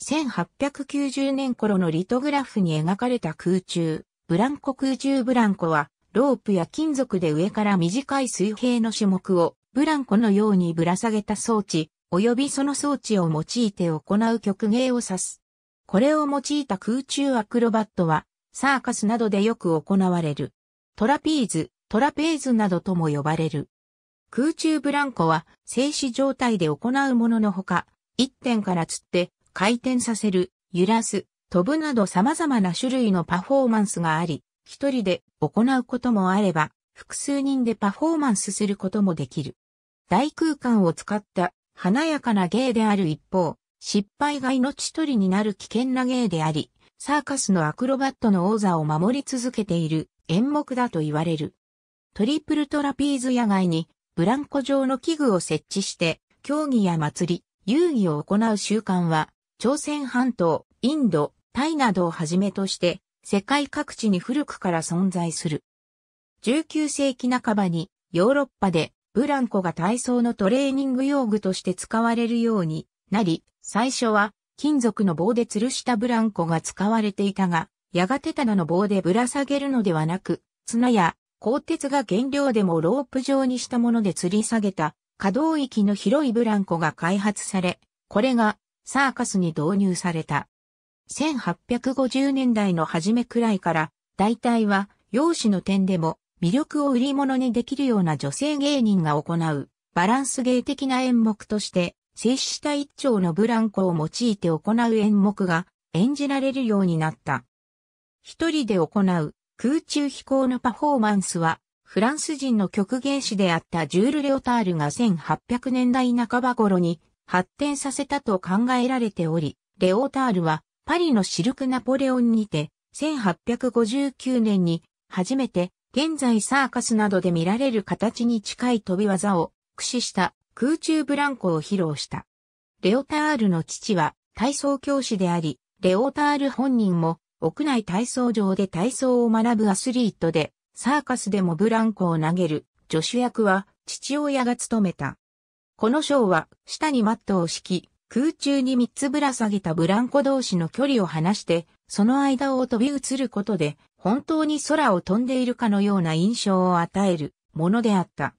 1890年頃のリトグラフに描かれた空中、ブランコ空中ブランコは、ロープや金属で上から短い水平の種目を、ブランコのようにぶら下げた装置、及びその装置を用いて行う曲芸を指す。これを用いた空中アクロバットは、サーカスなどでよく行われる。トラピーズ、トラペーズなどとも呼ばれる。空中ブランコは静止状態で行うもののほか、一点から釣って回転させる、揺らす、飛ぶなど様々な種類のパフォーマンスがあり、一人で行うこともあれば、複数人でパフォーマンスすることもできる。大空間を使った華やかな芸である一方、失敗が命取りになる危険な芸であり、サーカスのアクロバットの王座を守り続けている演目だと言われる。トリプルトラピーズ野外にブランコ状の器具を設置して、競技や祭り、遊戯を行う習慣は朝鮮半島、インド、タイなどをはじめとして、世界各地に古くから存在する。19世紀半ばにヨーロッパでブランコが体操のトレーニング用具として使われるようになり、最初は金属の棒で吊るしたブランコが使われていたが、やがてただの棒でぶら下げるのではなく、綱や鋼鉄が原料でもロープ状にしたもので吊り下げた可動域の広いブランコが開発され、これがサーカスに導入された。1850年代の初めくらいから、大体は、容姿の点でも、魅力を売り物にできるような女性芸人が行う、バランス芸的な演目として、静止した一丁のブランコを用いて行う演目が演じられるようになった。一人で行う空中飛行のパフォーマンスは、フランス人の曲芸師であったジュール・レオタールが1800年代半ば頃に発展させたと考えられており、レオータールはパリのシルクナポレオンにて1859年に初めて現在サーカスなどで見られる形に近い飛び技を駆使した空中ブランコを披露した。レオタールの父は体操教師であり、レオタール本人も屋内体操場で体操を学ぶアスリートで、サーカスでもブランコを投げる助手役は父親が務めた。この章は、下にマットを敷き、空中に3つぶら下げたブランコ同士の距離を離して、その間を飛び移ることで、本当に空を飛んでいるかのような印象を与えるものであった。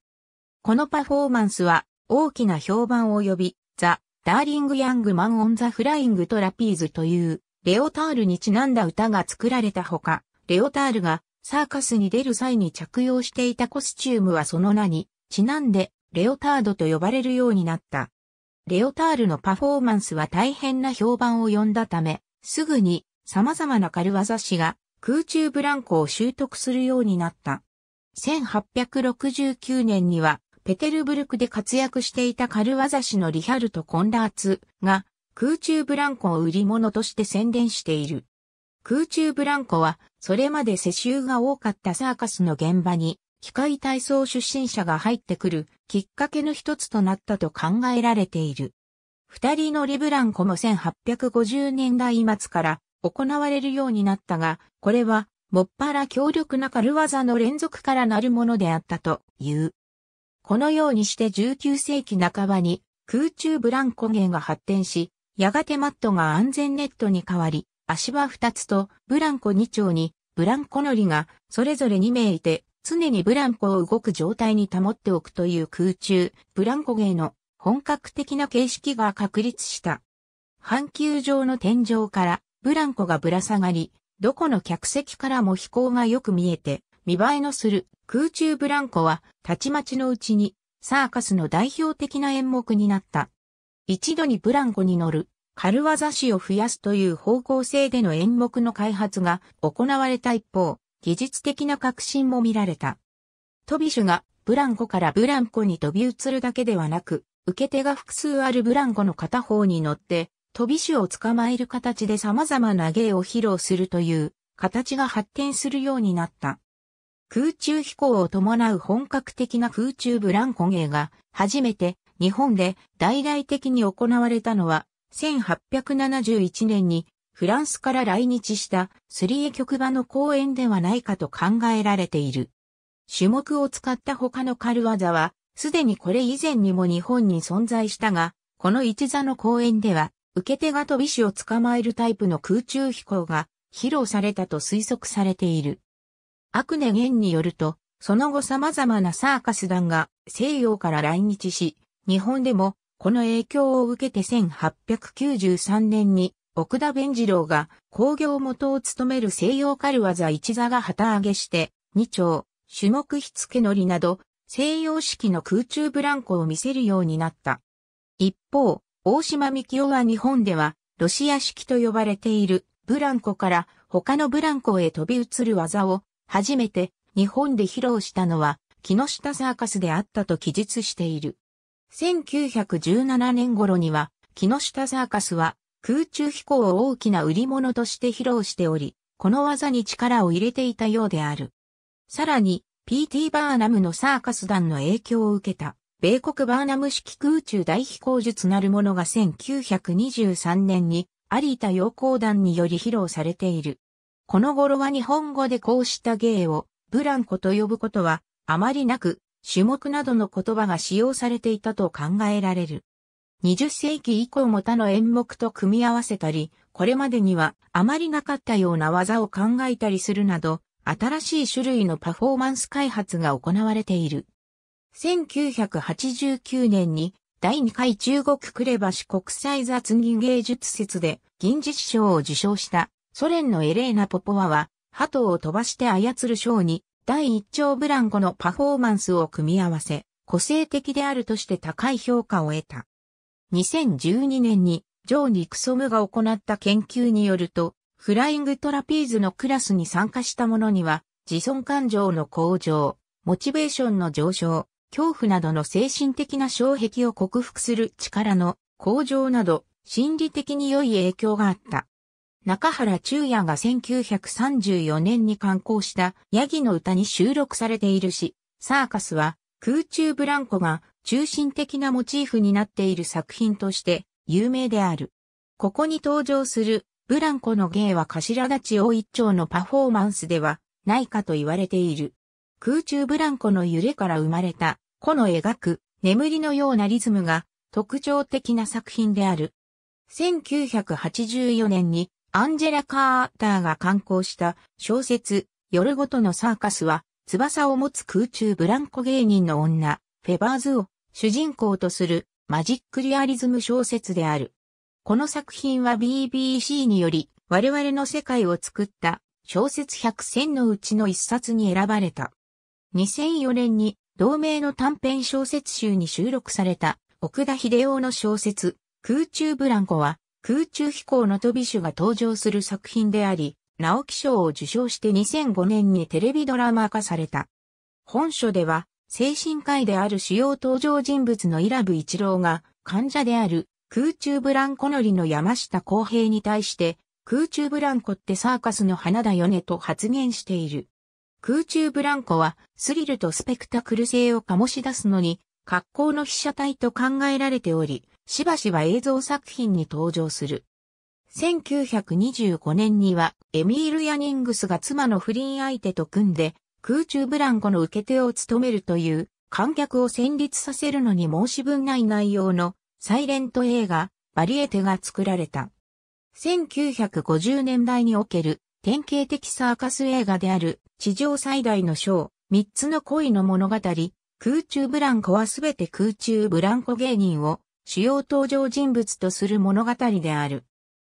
このパフォーマンスは大きな評判を呼び、ザ・ダーリング・ヤング・マン・オン・ザ・フライング・トラピーズというレオタールにちなんだ歌が作られたほか、レオタールがサーカスに出る際に着用していたコスチュームはその名にちなんでレオタードと呼ばれるようになった。レオタールのパフォーマンスは大変な評判を呼んだため、すぐに様々な軽業師が空中ブランコを習得するようになった。1869年にはペテルブルクで活躍していた軽業師のリハルト・コンラーツが空中ブランコを売り物として宣伝している。空中ブランコはそれまで世襲が多かったサーカスの現場に機械体操出身者が入ってくるきっかけの一つとなったと考えられている。二人のリブランコも1850年代末から行われるようになったが、これはもっぱら強力な軽技の連続からなるものであったという。このようにして19世紀半ばに空中ブランコ芸が発展し、やがてマットが安全ネットに変わり、足場二つとブランコ二丁にブランコ乗りがそれぞれ2名いて、常にブランコを動く状態に保っておくという空中、ブランコ芸の本格的な形式が確立した。半球状の天井からブランコがぶら下がり、どこの客席からも飛行がよく見えて、見栄えのする空中ブランコは、たちまちのうちに、サーカスの代表的な演目になった。一度にブランコに乗る、軽業師を増やすという方向性での演目の開発が行われた一方、技術的な革新も見られた。トビシがブランコからブランコに飛び移るだけではなく、受け手が複数あるブランコの片方に乗って、飛び種を捕まえる形で様々な芸を披露するという形が発展するようになった。空中飛行を伴う本格的な空中ブランコ芸が初めて日本で大々的に行われたのは1871年にフランスから来日したスリエ曲場の公演ではないかと考えられている。種目を使った他の軽技は、すでにこれ以前にも日本に存在したが、この一座の公演では、受け手が飛び死を捕まえるタイプの空中飛行が披露されたと推測されている。アクネゲンによると、その後様々なサーカス団が西洋から来日し、日本でもこの影響を受けて1893年に奥田弁次郎が工業元を務める西洋軽技一座が旗揚げして、二丁、種目火付け乗りなど、西洋式の空中ブランコを見せるようになった。一方、大島美紀夫は日本では、ロシア式と呼ばれているブランコから他のブランコへ飛び移る技を、初めて日本で披露したのは、木下サーカスであったと記述している。1917年頃には、木下サーカスは空中飛行を大きな売り物として披露しており、この技に力を入れていたようである。さらに、P.T. バーナムのサーカス団の影響を受けた、米国バーナム式空中大飛行術なるものが1923年に有田陽光団により披露されている。この頃は日本語でこうした芸をブランコと呼ぶことはあまりなく、種目などの言葉が使用されていたと考えられる。20世紀以降も他の演目と組み合わせたり、これまでにはあまりなかったような技を考えたりするなど、新しい種類のパフォーマンス開発が行われている。1989年に第2回中国クレバシ国際雑技芸術説で銀獅子賞を受賞したソ連のエレーナ・ポポワは鳩を飛ばして操る賞に第1丁ブランコのパフォーマンスを組み合わせ個性的であるとして高い評価を得た。2012年にジョー・ニクソムが行った研究によると、フライングトラピーズのクラスに参加した者には、自尊感情の向上、モチベーションの上昇、恐怖などの精神的な障壁を克服する力の向上など、心理的に良い影響があった。中原中也が1934年に刊行したヤギの歌に収録されているし、サーカスは空中ブランコが中心的なモチーフになっている作品として有名である。ここに登場するブランコの芸は頭立ちを一丁のパフォーマンスではないかと言われている。空中ブランコの揺れから生まれた、この描く眠りのようなリズムが特徴的な作品である。1984年にアンジェラ・カーターが刊行した小説夜ごとのサーカスは翼を持つ空中ブランコ芸人の女、フェバーズを主人公とするマジックリアリズム小説である。この作品は BBC により我々の世界を作った小説100選のうちの一冊に選ばれた。2004年に同名の短編小説集に収録された奥田秀夫の小説空中ブランコは空中飛行の飛び手が登場する作品であり、直木賞を受賞して2005年にテレビドラマ化された。本書では精神科医である主要登場人物のイラブ一郎が、患者である空中ブランコ乗りの山下公平に対して、空中ブランコってサーカスの花だよねと発言している。空中ブランコはスリルとスペクタクル性を醸し出すのに、格好の被写体と考えられており、しばしば映像作品に登場する。1925年にはエミール・ヤニングスが妻の不倫相手と組んで空中ブランコの受け手を務めるという観客を戦慄させるのに申し分ない内容のサイレント映画バリエテが作られた。1950年代における典型的サーカス映画である地上最大のショー、三つの恋の物語、空中ブランコはすべて空中ブランコ芸人を主要登場人物とする物語である。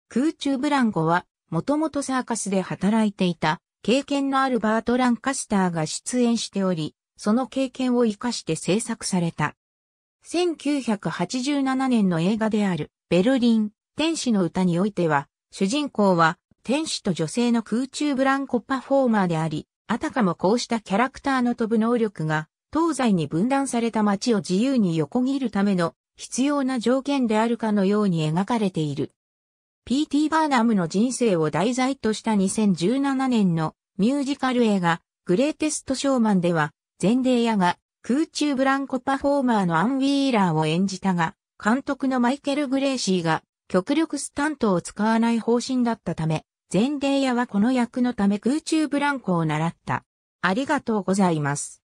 空中ブランコはもともとサーカスで働いていた経験のあるバート・ランカスターが出演しており、その経験を活かして制作された。1987年の映画である、ベルリン、天使の歌においては、主人公は、天使と女性の空中ブランコパフォーマーであり、あたかもこうしたキャラクターの飛ぶ能力が、東西に分断された街を自由に横切るための必要な条件であるかのように描かれている。P.T. バーナムの人生を題材とした2017年のミュージカル映画グレーテストショーマンでは、全デヤが空中ブランコパフォーマーのアン・ウィーラーを演じたが、監督のマイケル・グレーシーが極力スタントを使わない方針だったため、全デヤはこの役のため空中ブランコを習った。ありがとうございます。